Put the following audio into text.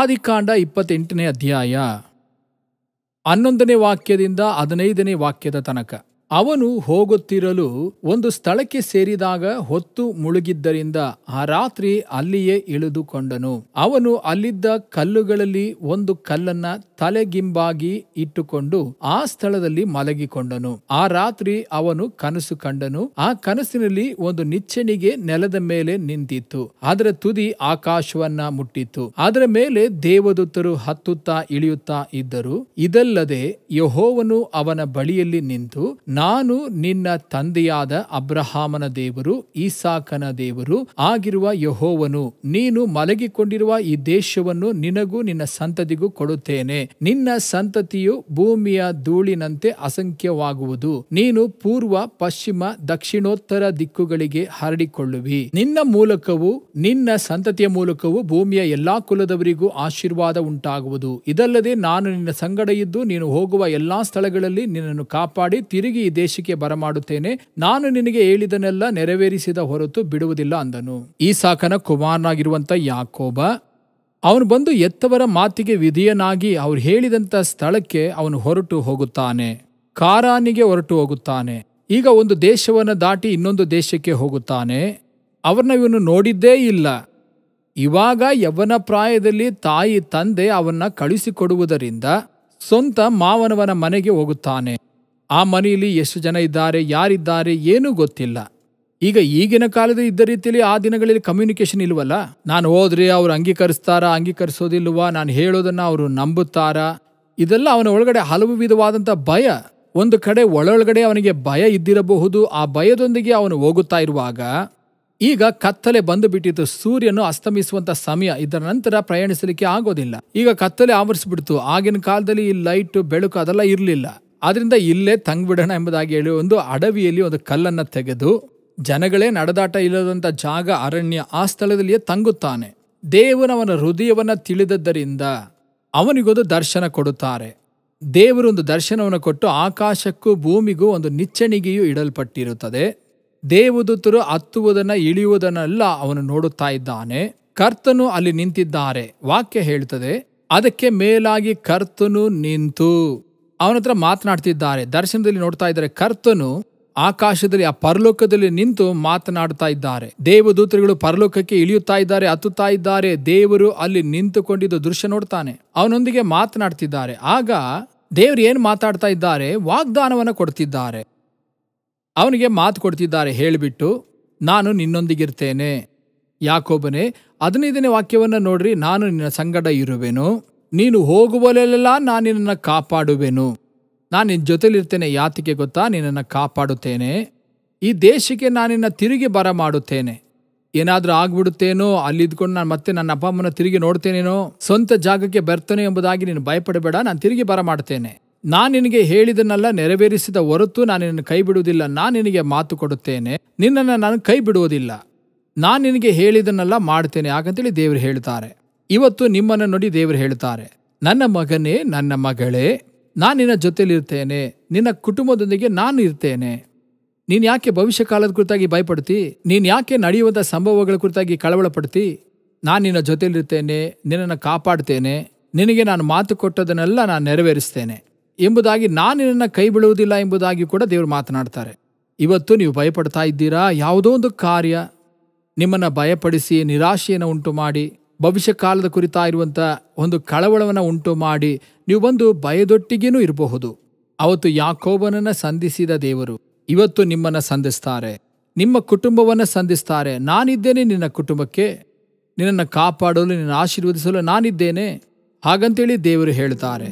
ಆದಿಕಾಂಡ ಇಪ್ಪತ್ತೆಂಟನೇ ಅಧ್ಯಾಯ ಹನ್ನೊಂದನೇ ವಾಕ್ಯದಿಂದ ಹದಿನೈದನೇ ವಾಕ್ಯದ ತನಕ ಅವನು ಹೋಗುತ್ತಿರಲು ಒಂದು ಸ್ಥಳಕ್ಕೆ ಸೇರಿದಾಗ ಹೊತ್ತು ಮುಳುಗಿದ್ದರಿಂದ ಆ ರಾತ್ರಿ ಅಲ್ಲಿಯೇ ಇಳಿದುಕೊಂಡನು ಅವನು ಅಲ್ಲಿದ್ದ ಕಲ್ಲುಗಳಲ್ಲಿ ಒಂದು ಕಲ್ಲನ್ನ ತಲೆಗಿಂಬಾಗಿ ಇಟ್ಟುಕೊಂಡು ಆ ಸ್ಥಳದಲ್ಲಿ ಮಲಗಿಕೊಂಡನು ಆ ರಾತ್ರಿ ಅವನು ಕನಸು ಕಂಡನು ಆ ಕನಸಿನಲ್ಲಿ ಒಂದು ನಿಚ್ಚಣಿಗೆ ನೆಲದ ಮೇಲೆ ನಿಂತಿತ್ತು ಅದರ ತುದಿ ಆಕಾಶವನ್ನ ಮುಟ್ಟಿತ್ತು ಅದರ ಮೇಲೆ ದೇವದೂತರು ಹತ್ತುತ್ತಾ ಇಳಿಯುತ್ತಾ ಇದ್ದರು ಇದಲ್ಲದೆ ಯಹೋವನು ಅವನ ಬಳಿಯಲ್ಲಿ ನಿಂತು ನಾನು ನಿನ್ನ ತಂದೆಯಾದ ಅಬ್ರಹಾಮನ ದೇವರು ಈಸಾಕನ ದೇವರು ಆಗಿರುವ ಯಹೋವನು ನೀನು ಮಲಗಿಕೊಂಡಿರುವ ಈ ದೇಶವನ್ನು ನಿನಗೂ ನಿನ್ನ ಸಂತತಿಗೂ ಕೊಡುತ್ತೇನೆ ನಿನ್ನ ಸಂತತಿಯು ಭೂಮಿಯ ಧೂಳಿನಂತೆ ಅಸಂಖ್ಯವಾಗುವುದು ನೀನು ಪೂರ್ವ ಪಶ್ಚಿಮ ದಕ್ಷಿಣೋತ್ತರ ದಿಕ್ಕುಗಳಿಗೆ ಹರಡಿಕೊಳ್ಳುವಿ ನಿನ್ನ ಮೂಲಕವೂ ನಿನ್ನ ಸಂತತಿಯ ಮೂಲಕವೂ ಭೂಮಿಯ ಎಲ್ಲಾ ಕುಲದವರಿಗೂ ಆಶೀರ್ವಾದ ಉಂಟಾಗುವುದು ಇದಲ್ಲದೆ ನಾನು ನಿನ್ನ ಸಂಗಡ ಇದ್ದು ನೀನು ಹೋಗುವ ಎಲ್ಲಾ ಸ್ಥಳಗಳಲ್ಲಿ ನಿನ್ನನ್ನು ಕಾಪಾಡಿ ತಿರುಗಿ ಈ ದೇಶಕ್ಕೆ ಬರಮಾಡುತ್ತೇನೆ ನಾನು ನಿನಗೆ ಹೇಳಿದನೆಲ್ಲ ನೆರವೇರಿಸಿದ ಹೊರತು ಬಿಡುವುದಿಲ್ಲ ಅಂದನು ಈ ಸಾಕನ ಕುಮಾರನಾಗಿರುವಂತ ಯಾಕೋಬ ಅವನು ಬಂದು ಎತ್ತವರ ಮಾತಿಗೆ ವಿಧಿಯನಾಗಿ ಅವ್ರು ಹೇಳಿದಂತ ಸ್ಥಳಕ್ಕೆ ಅವನು ಹೊರಟು ಹೋಗುತ್ತಾನೆ ಕಾರಾನಿಗೆ ಹೊರಟು ಹೋಗುತ್ತಾನೆ ಈಗ ಒಂದು ದೇಶವನ್ನು ದಾಟಿ ಇನ್ನೊಂದು ದೇಶಕ್ಕೆ ಹೋಗುತ್ತಾನೆ ಅವ್ರನ್ನ ಇವನು ನೋಡಿದ್ದೇ ಇಲ್ಲ ಇವಾಗ ಯವನ ಪ್ರಾಯದಲ್ಲಿ ತಾಯಿ ತಂದೆ ಅವನ್ನ ಕಳಿಸಿಕೊಡುವುದರಿಂದ ಸ್ವಂತ ಮಾವನವನ ಮನೆಗೆ ಹೋಗುತ್ತಾನೆ ಆ ಮನೆಯಲ್ಲಿ ಎಷ್ಟು ಜನ ಇದ್ದಾರೆ ಯಾರಿದ್ದಾರೆ ಏನೂ ಗೊತ್ತಿಲ್ಲ ಈಗ ಈಗಿನ ಕಾಲದ ಇದ್ದ ರೀತಿಯಲ್ಲಿ ಆ ದಿನಗಳಲ್ಲಿ ಕಮ್ಯುನಿಕೇಶನ್ ಇಲ್ವಲ್ಲ ನಾನು ಹೋದ್ರೆ ಅವ್ರು ಅಂಗೀಕರಿಸ್ತಾರಾ ಅಂಗೀಕರಿಸೋದಿಲ್ವಾ ನಾನು ಹೇಳೋದನ್ನ ಅವರು ನಂಬುತ್ತಾರಾ ಇದೆಲ್ಲ ಅವನ ಒಳಗಡೆ ಹಲವು ವಿಧವಾದಂಥ ಭಯ ಒಂದು ಕಡೆ ಒಳೊಳಗಡೆ ಅವನಿಗೆ ಭಯ ಇದ್ದಿರಬಹುದು ಆ ಭಯದೊಂದಿಗೆ ಅವನು ಹೋಗುತ್ತಾ ಇರುವಾಗ ಈಗ ಕತ್ತಲೆ ಬಂದು ಬಿಟ್ಟಿತ್ತು ಸೂರ್ಯನು ಅಸ್ತಮಿಸುವಂತ ಸಮಯ ಇದರ ನಂತರ ಪ್ರಯಾಣಿಸಲಿಕ್ಕೆ ಆಗೋದಿಲ್ಲ ಈಗ ಕತ್ತಲೆ ಆವರಿಸ್ಬಿಡ್ತು ಆಗಿನ ಕಾಲದಲ್ಲಿ ಈ ಲೈಟು ಬೆಳಕು ಅದೆಲ್ಲ ಇರಲಿಲ್ಲ ಆದ್ರಿಂದ ಇಲ್ಲೇ ತಂಗ್ಬಿಡೋಣ ಎಂಬುದಾಗಿ ಹೇಳಿ ಒಂದು ಅಡವಿಯಲ್ಲಿ ಒಂದು ಕಲ್ಲನ್ನು ತೆಗೆದು ಜನಗಳೇ ನಡೆದಾಟ ಇಲ್ಲದಂಥ ಜಾಗ ಅರಣ್ಯ ಆ ಸ್ಥಳದಲ್ಲಿಯೇ ತಂಗುತ್ತಾನೆ ದೇವನವನ ಅವನ ಹೃದಯವನ್ನು ತಿಳಿದದ್ದರಿಂದ ಅವನಿಗೊಂದು ದರ್ಶನ ಕೊಡುತ್ತಾರೆ ದೇವರು ಒಂದು ದರ್ಶನವನ್ನು ಕೊಟ್ಟು ಆಕಾಶಕ್ಕೂ ಭೂಮಿಗೂ ಒಂದು ನಿಚ್ಚಣಿಗೆಯೂ ಇಡಲ್ಪಟ್ಟಿರುತ್ತದೆ ದೇವದೂತರು ಹತ್ತುವುದನ್ನು ಇಳಿಯುವುದನ್ನೆಲ್ಲ ಅವನು ನೋಡುತ್ತಾ ಇದ್ದಾನೆ ಕರ್ತನು ಅಲ್ಲಿ ನಿಂತಿದ್ದಾರೆ ವಾಕ್ಯ ಹೇಳುತ್ತದೆ ಅದಕ್ಕೆ ಮೇಲಾಗಿ ಕರ್ತನು ನಿಂತು ಅವನತ್ರ ಮಾತನಾಡ್ತಿದ್ದಾರೆ ದರ್ಶನದಲ್ಲಿ ನೋಡ್ತಾ ಇದ್ದಾರೆ ಕರ್ತನು ಆಕಾಶದಲ್ಲಿ ಆ ಪರಲೋಕದಲ್ಲಿ ನಿಂತು ಮಾತನಾಡ್ತಾ ಇದ್ದಾರೆ ದೇವದೂತರುಗಳು ಪರಲೋಕಕ್ಕೆ ಇಳಿಯುತ್ತಾ ಇದ್ದಾರೆ ಹತ್ತುತ್ತಾ ಇದ್ದಾರೆ ದೇವರು ಅಲ್ಲಿ ನಿಂತುಕೊಂಡಿದ್ದ ದೃಶ್ಯ ನೋಡ್ತಾನೆ ಅವನೊಂದಿಗೆ ಮಾತನಾಡ್ತಿದ್ದಾರೆ ಆಗ ದೇವರು ಏನು ಮಾತಾಡ್ತಾ ಇದ್ದಾರೆ ವಾಗ್ದಾನವನ್ನು ಕೊಡ್ತಿದ್ದಾರೆ ಅವನಿಗೆ ಮಾತು ಕೊಡ್ತಿದ್ದಾರೆ ಹೇಳಿಬಿಟ್ಟು ನಾನು ನಿನ್ನೊಂದಿಗಿರ್ತೇನೆ ಯಾಕೋಬನೇ ಹದಿನೈದನೇ ವಾಕ್ಯವನ್ನು ನೋಡ್ರಿ ನಾನು ನಿನ್ನ ಸಂಗಡ ಇರುವೆನು ನೀನು ಹೋಗುವಲೆಲ್ಲ ನಾನು ನಿನ್ನನ್ನು ಕಾಪಾಡುವೆನು ನಾನು ನಿನ್ನ ಜೊತೆಲಿರ್ತೇನೆ ಯಾತಿಗೆ ಗೊತ್ತಾ ನಿನ್ನನ್ನು ಕಾಪಾಡುತ್ತೇನೆ ಈ ದೇಶಕ್ಕೆ ನಾನಿನ್ನ ತಿರುಗಿ ಬರ ಮಾಡುತ್ತೇನೆ ಏನಾದರೂ ಆಗ್ಬಿಡುತ್ತೇನೋ ಅಲ್ಲಿದ್ಕೊಂಡು ನಾನು ಮತ್ತೆ ನನ್ನ ಅಪ್ಪ ಅಮ್ಮನ ತಿರುಗಿ ನೋಡ್ತೇನೇನೋ ಸ್ವಂತ ಜಾಗಕ್ಕೆ ಬರ್ತೇನೆ ಎಂಬುದಾಗಿ ನೀನು ಭಯಪಡಬೇಡ ನಾನು ತಿರುಗಿ ಬರ ಮಾಡ್ತೇನೆ ನಾನು ನಿನಗೆ ಹೇಳಿದನ್ನೆಲ್ಲ ನೆರವೇರಿಸಿದ ಹೊರತು ನಾನು ನಿನ್ನ ಕೈ ಬಿಡುವುದಿಲ್ಲ ನಾನು ನಿನಗೆ ಮಾತು ಕೊಡುತ್ತೇನೆ ನಿನ್ನನ್ನು ನಾನು ಕೈ ಬಿಡುವುದಿಲ್ಲ ನಾನು ನಿನಗೆ ಹೇಳಿದನ್ನೆಲ್ಲ ಮಾಡ್ತೇನೆ ಹಾಗಂತೇಳಿ ದೇವರು ಹೇಳ್ತಾರೆ ಇವತ್ತು ನಿಮ್ಮನ್ನು ನೋಡಿ ದೇವರು ಹೇಳ್ತಾರೆ ನನ್ನ ಮಗನೇ ನನ್ನ ಮಗಳೇ ನಾನು ನಿನ್ನ ಜೊತೆಲಿರ್ತೇನೆ ನಿನ್ನ ಕುಟುಂಬದೊಂದಿಗೆ ನಾನು ಇರ್ತೇನೆ ನೀನು ಯಾಕೆ ಭವಿಷ್ಯ ಕಾಲದ ಕುರಿತಾಗಿ ಭಯಪಡ್ತಿ ನೀನು ಯಾಕೆ ನಡೆಯುವಂಥ ಸಂಭವಗಳ ಕುರಿತಾಗಿ ಕಳವಳಪಡ್ತಿ ನಾನು ನಿನ್ನ ಜೊತೆಯಲ್ಲಿರ್ತೇನೆ ನಿನ್ನನ್ನು ಕಾಪಾಡ್ತೇನೆ ನಿನಗೆ ನಾನು ಮಾತು ಕೊಟ್ಟದನ್ನೆಲ್ಲ ನಾನು ನೆರವೇರಿಸ್ತೇನೆ ಎಂಬುದಾಗಿ ನಾನು ನಿನ್ನನ್ನು ಕೈ ಬಿಡುವುದಿಲ್ಲ ಎಂಬುದಾಗಿ ಕೂಡ ದೇವರು ಮಾತನಾಡ್ತಾರೆ ಇವತ್ತು ನೀವು ಭಯಪಡ್ತಾ ಇದ್ದೀರಾ ಯಾವುದೋ ಒಂದು ಕಾರ್ಯ ನಿಮ್ಮನ್ನು ಭಯಪಡಿಸಿ ನಿರಾಶೆಯನ್ನು ಉಂಟು ಮಾಡಿ ಭವಿಷ್ಯ ಕಾಲದ ಕುರಿತಾ ಇರುವಂಥ ಒಂದು ಕಳವಳವನ್ನು ಉಂಟು ಮಾಡಿ ನೀವು ಬಂದು ಭಯದೊಟ್ಟಿಗೇನೂ ಇರಬಹುದು ಅವತ್ತು ಯಾಕೋಬನನ್ನು ಸಂಧಿಸಿದ ದೇವರು ಇವತ್ತು ನಿಮ್ಮನ್ನು ಸಂಧಿಸ್ತಾರೆ ನಿಮ್ಮ ಕುಟುಂಬವನ್ನು ಸಂಧಿಸ್ತಾರೆ ನಾನಿದ್ದೇನೆ ನಿನ್ನ ಕುಟುಂಬಕ್ಕೆ ನಿನ್ನನ್ನು ಕಾಪಾಡಲು ನಿನ್ನ ಆಶೀರ್ವದಿಸಲು ನಾನಿದ್ದೇನೆ ಹಾಗಂತೇಳಿ ದೇವರು ಹೇಳ್ತಾರೆ